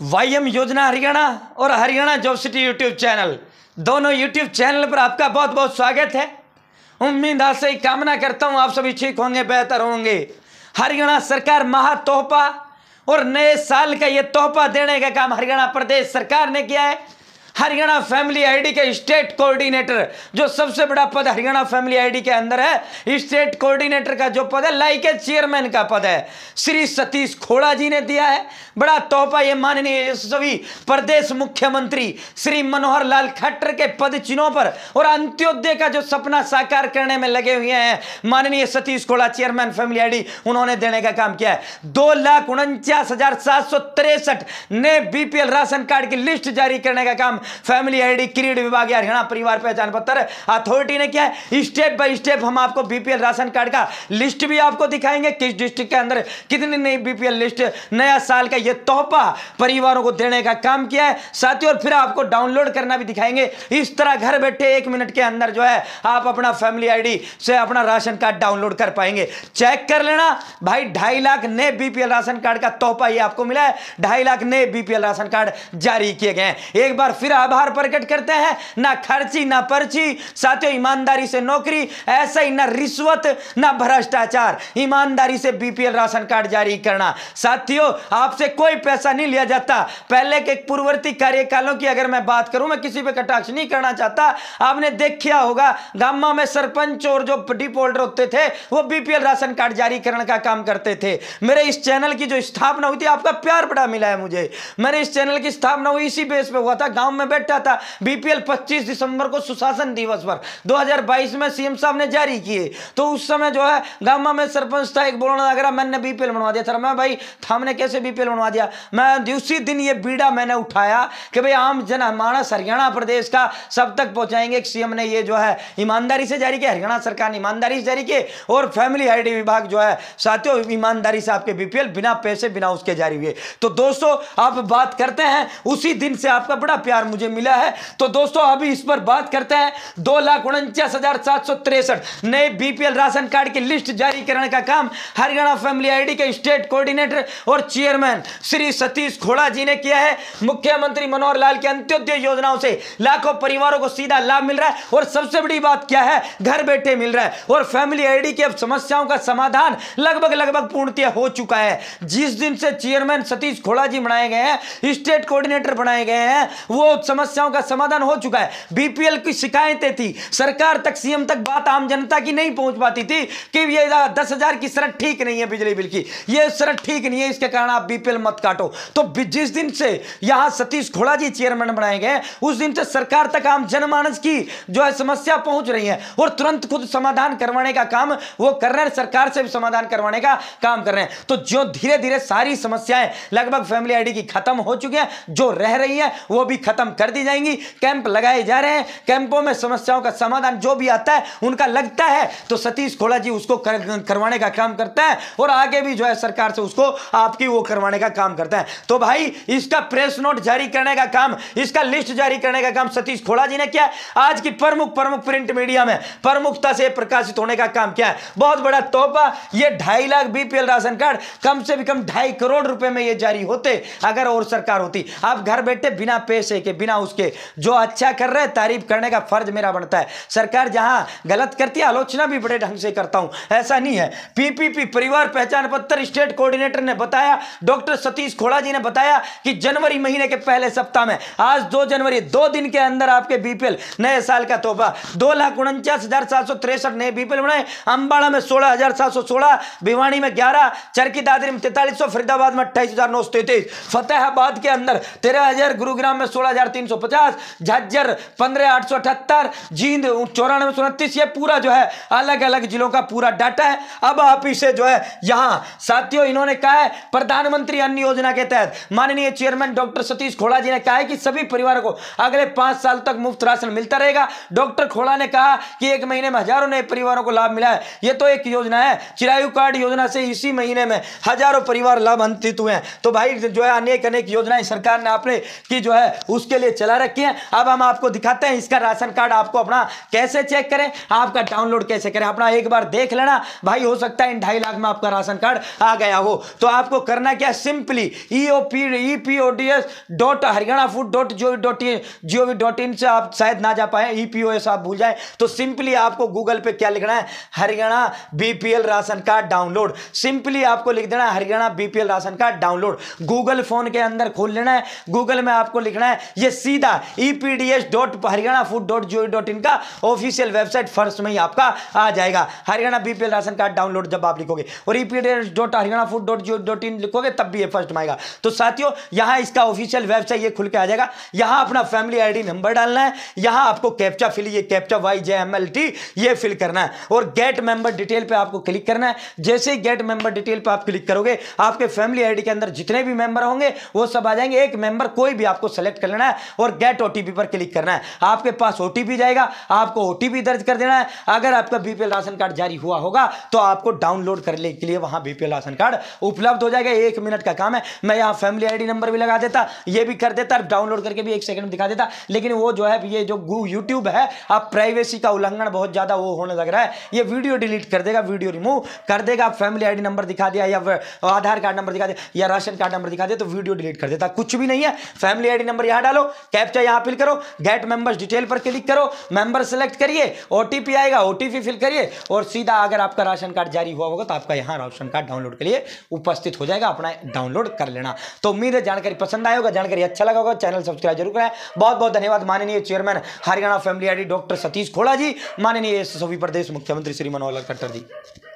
वाईएम योजना हरियाणा और Haryana job city YouTube channel दोनों यूट्यूब चैनल पर आपका बहुत बहुत स्वागत है उम्मीद आपसे ही कामना करता हूँ आप सभी ठीक होंगे बेहतर होंगे हरियाणा सरकार महा तोहफा और नए साल का ये तोहफा देने का काम हरियाणा प्रदेश सरकार ने किया है हरियाणा फैमिली आईडी के स्टेट कोऑर्डिनेटर जो सबसे बड़ा पद हरियाणा फैमिली आईडी के अंदर है स्टेट कोऑर्डिनेटर का जो पद है लाइके चेयरमैन का पद है श्री सतीश खोड़ा जी ने दिया है बड़ा तोहफा ये माननीय यशस्वी प्रदेश मुख्यमंत्री श्री मनोहर लाल खट्टर के पद चिन्हों पर और अंत्योदय का जो सपना साकार करने में लगे हुए हैं माननीय Satish Khoda chairman family I उन्होंने देने का काम किया है दो लाख उनचास हजार सात सौ तिरसठ नए बीपीएल राशन कार्ड की लिस्ट जारी करने का काम फैमिली आईडी क्रीड विभाग या हरियाणा परिवार पहचान पत्र अथॉरिटी ने क्या है स्टेप बाय स्टेप हम आपको बीपीएल राशन कार्ड का लिस्ट भी आपको दिखाएंगे किस डिस्ट्रिक्ट के अंदर कितनी नई बीपीएल लिस्ट नया साल का ये तोहफा परिवारों को देने का काम किया है साथ ही और फिर आपको डाउनलोड करना भी दिखाएंगे इस तरह घर बैठे एक मिनट के अंदर जो है आप अपना फैमिली आई से अपना राशन कार्ड डाउनलोड कर पाएंगे चेक कर लेना भाई ढाई लाख नए बीपीएल राशन कार्ड का तोहफा ये आपको मिला है ढाई लाख नए बीपीएल राशन कार्ड जारी किए गए हैं एक बार फिर का आभार प्रकट करते हैं ना खर्ची ना पर्ची साथियों ईमानदारी से नौकरी ऐसे ही ना रिश्वत ना भ्रष्टाचार ईमानदारी से बीपीएल राशन कार्ड जारी करना साथियों आपसे कोई पैसा नहीं लिया जाता पहले के पूर्ववर्ती कार्यकालों की अगर मैं बात करूं मैं किसी पर कटाक्ष नहीं करना चाहता आपने देखा होगा गामा में सरपंच और जो डिप होल्डर होते थे वो बीपीएल राशन कार्ड जारी करने का काम करते थे मेरे इस चैनल की जो स्थापना हुई थी आपका प्यार बड़ा मिला है मुझे मैंने इस चैनल की स्थापना हुई इसी बेस पे हुआ था गांव में में बैठा था बीपीएल 25 दिसंबर को सुशासन दिवस पर 2022 में सीएम साहब ने जारी किए तो उस समय जो है गामा में सरपंच था एक बोलना लग रहा मैंने बीपीएल बनवा दिया था मैं भाई हमने कैसे बीपीएल बनवा दिया मैं उसी दिन ये बीड़ा मैंने उठाया कि भाई आम जन मानस हरियाणा प्रदेश का सब तक पहुंचाएंगे सीएम ने ये जो है ईमानदारी से जारी किया हरियाणा सरकार ने ईमानदारी से जारी किए और फैमिली आईडी विभाग जो है साथियों ईमानदारी से आपके बीपीएल बिना पैसे बिना उसके जारी हुए तो दोस्तों आप बात करते हैं उसी दिन से आपका बड़ा प्यार मुझे मुझे मिला है तो दोस्तों अभी इस पर बात करते हैं दो लाख उनचास हजार सात सौ तिरसठ नए बीपीएल राशन कार्ड की लिस्ट जारी करने का काम हरियाणा फैमिली आईडी के स्टेट कोऑर्डिनेटर और चेयरमैन श्री सतीश खोड़ा जी ने किया है मुख्यमंत्री मनोहर लाल की अंत्योदय योजनाओं से लाखों परिवारों को सीधा लाभ मिल रहा है और सबसे बड़ी बात क्या है घर बैठे मिल रहा है और फैमिली आई की अब समस्याओं का समाधान लगभग लगभग पूर्णतः हो चुका है जिस दिन से चेयरमैन सतीश खोड़ा जी बनाए गए हैं स्टेट कोऑर्डिनेटर बनाए गए हैं वो बहुत समस्याओं का समाधान हो चुका है बीपीएल की शिकायतें थी सरकार तक सीएम तक बात आम जनता की नहीं पहुंच पाती थी कि ये दस हजार की सड़क ठीक नहीं है बिजली बिल की ये सड़क ठीक नहीं है इसके कारण आप बीपीएल मत काटो तो जिस दिन से यहां सतीश खोड़ा जी चेयरमैन बनाए गए उस दिन से सरकार तक आम जनमानस की जो है समस्या पहुंच रही है और तुरंत खुद समाधान करवाने का काम वो कर रहे हैं सरकार से भी समाधान करवाने का काम कर रहे हैं तो जो धीरे धीरे सारी समस्याएं लगभग फैमिली आईडी की खत्म हो चुकी है जो रह रही है वो भी खत्म खत्म कर दी जाएंगी कैंप लगाए जा रहे हैं कैंपों में समस्याओं का समाधान जो भी आता है उनका लगता है तो सतीश खोड़ा जी उसको कर, करवाने का काम करता है और आगे भी जो है सरकार से उसको आपकी वो करवाने का काम करता है तो भाई इसका प्रेस नोट जारी करने का काम इसका लिस्ट जारी करने का काम सतीश खोड़ा जी ने किया आज की प्रमुख प्रमुख प्रिंट मीडिया में प्रमुखता से प्रकाशित होने का काम किया है बहुत बड़ा तोहफा यह ढाई लाख बीपीएल राशन कार्ड कम से कम ढाई करोड़ रुपए में ये जारी होते अगर और सरकार होती आप घर बैठे बिना पैसे के बिना उसके जो अच्छा कर रहे तारीफ करने का फर्ज मेरा बनता है सरकार जहां गलत करती है आलोचना भी बड़े ढंग से करता हूं ऐसा नहीं है पीपीपी परिवार पहचान पत्र स्टेट कोऑर्डिनेटर ने बताया डॉक्टर सतीश खोड़ा जी ने बताया कि जनवरी महीने के पहले सप्ताह में आज दो जनवरी दो दिन के अंदर आपके बीपीएल नए साल का तोहफा दो लाख उनचास हजार सात सौ तिरसठ नए बीपीएल बनाए अंबाड़ा में सोलह हजार सात सौ सोलह भिवानी में ग्यारह चरकी दादरी में तैतालीस सौ फरीदाबाद में अट्ठाईस हजार नौ सौ तैतीस फतेहाबाद के अंदर तेरह हजार गुरुग्राम में सोलह झज्जर पंद्रह जींद चौरानवे ये पूरा जो है अलग अलग जिलों का पूरा डाटा है अब आप इसे जो है यहां साथियों इन्होंने कहा है प्रधानमंत्री अन्य योजना के तहत माननीय चेयरमैन डॉक्टर सतीश खोड़ा जी ने कहा है कि सभी परिवार को अगले पांच साल तक मुफ्त राशन मिलता रहेगा डॉक्टर खोड़ा ने कहा कि एक महीने में हजारों नए परिवारों को लाभ मिला है यह तो एक योजना है चिरायु कार्ड योजना से इसी महीने में हजारों परिवार लाभान्वित हुए हैं तो भाई जो है अनेक अनेक योजनाएं सरकार ने आपने की जो है उसके के लिए चला रखी है अब हम आपको दिखाते हैं इसका राशन कार्ड आपको अपना कैसे चेक करें आपका डाउनलोड कैसे करें अपना एक बार देख लेना भाई हो सकता है इन ढाई लाख में आपका राशन कार्ड आ गया हो तो आपको करना क्या simply E P dot Haryana food dot G dot G dot in से आप शायद ना जा पाए ई e आप भूल जाए तो सिंपली आपको गूगल पे क्या लिखना है Haryana BPL ration card download simply आपको लिख देना है Haryana BPL ration card download Google phone के अंदर खोल लेना है गूगल में आपको लिखना है ये ये सीधा E P D S dot Haryana food dot G dot in का ऑफिशियल वेबसाइट फर्स्ट में ही आपका आ जाएगा Haryana B P L ration card download जब आप लिखोगे और E P D S dot Haryana food dot G dot in लिखोगे तब भी ये फर्स्ट में आएगा तो साथियों यहाँ इसका ऑफिशियल वेबसाइट ये खुल के आ जाएगा यहाँ अपना फैमिली आई डी नंबर डालना है यहाँ आपको कैप्चा फिल ये captcha Y J M L T ये फिल करना है और गेट मेंबर डिटेल पे आपको क्लिक करना है जैसे ही गेट मेंबर डिटेल पे आप क्लिक करोगे आपके फैमिली आईडी के अंदर जितने भी मेंबर होंगे वो सब आ जाएंगे एक मेंबर कोई भी आपको सेलेक्ट कर लेना है है और गेट ओ पर क्लिक करना है आपके पास ओ जाएगा आपको ओ दर्ज कर देना है अगर आपका बीपीएल राशन कार्ड जारी हुआ होगा तो आपको डाउनलोड करने के लिए वहां बीपीएल राशन कार्ड उपलब्ध हो जाएगा एक मिनट का काम है मैं यहां फैमिली आईडी नंबर भी लगा देता ये भी कर देता डाउनलोड करके भी एक सेकंड दिखा देता लेकिन वो जो है ये जो यूट्यूब है आप प्राइवेसी का उल्लंघन बहुत ज़्यादा वो होने लग रहा है ये वीडियो डिलीट कर देगा वीडियो रिमूव कर देगा फैमिली आईडी नंबर दिखा दिया या आधार कार्ड नंबर दिखा दिया या राशन कार्ड नंबर दिखा दिया तो वीडियो डिलीट कर देता कुछ भी नहीं है फैमिली आईडी नंबर यहाँ डालो कैप्चा यहां फिल करो गेट मेंबर्स डिटेल पर क्लिक करो मेंबर सेलेक्ट करिए ओटीपी आएगा ओटीपी फिल करिए और सीधा अगर आपका राशन कार्ड जारी हुआ होगा तो आपका यहां राशन कार्ड डाउनलोड के लिए उपस्थित हो जाएगा अपना डाउनलोड कर लेना तो उम्मीद है जानकारी पसंद आए होगा जानकारी अच्छा लगा होगा चैनल सब्सक्राइब जरूर करें बहुत बहुत धन्यवाद माननीय chairman Haryana family ID doctor Satish खोड़ा जी माननीय सभी प्रदेश मुख्यमंत्री श्री मनोहर लाल खट्टर जी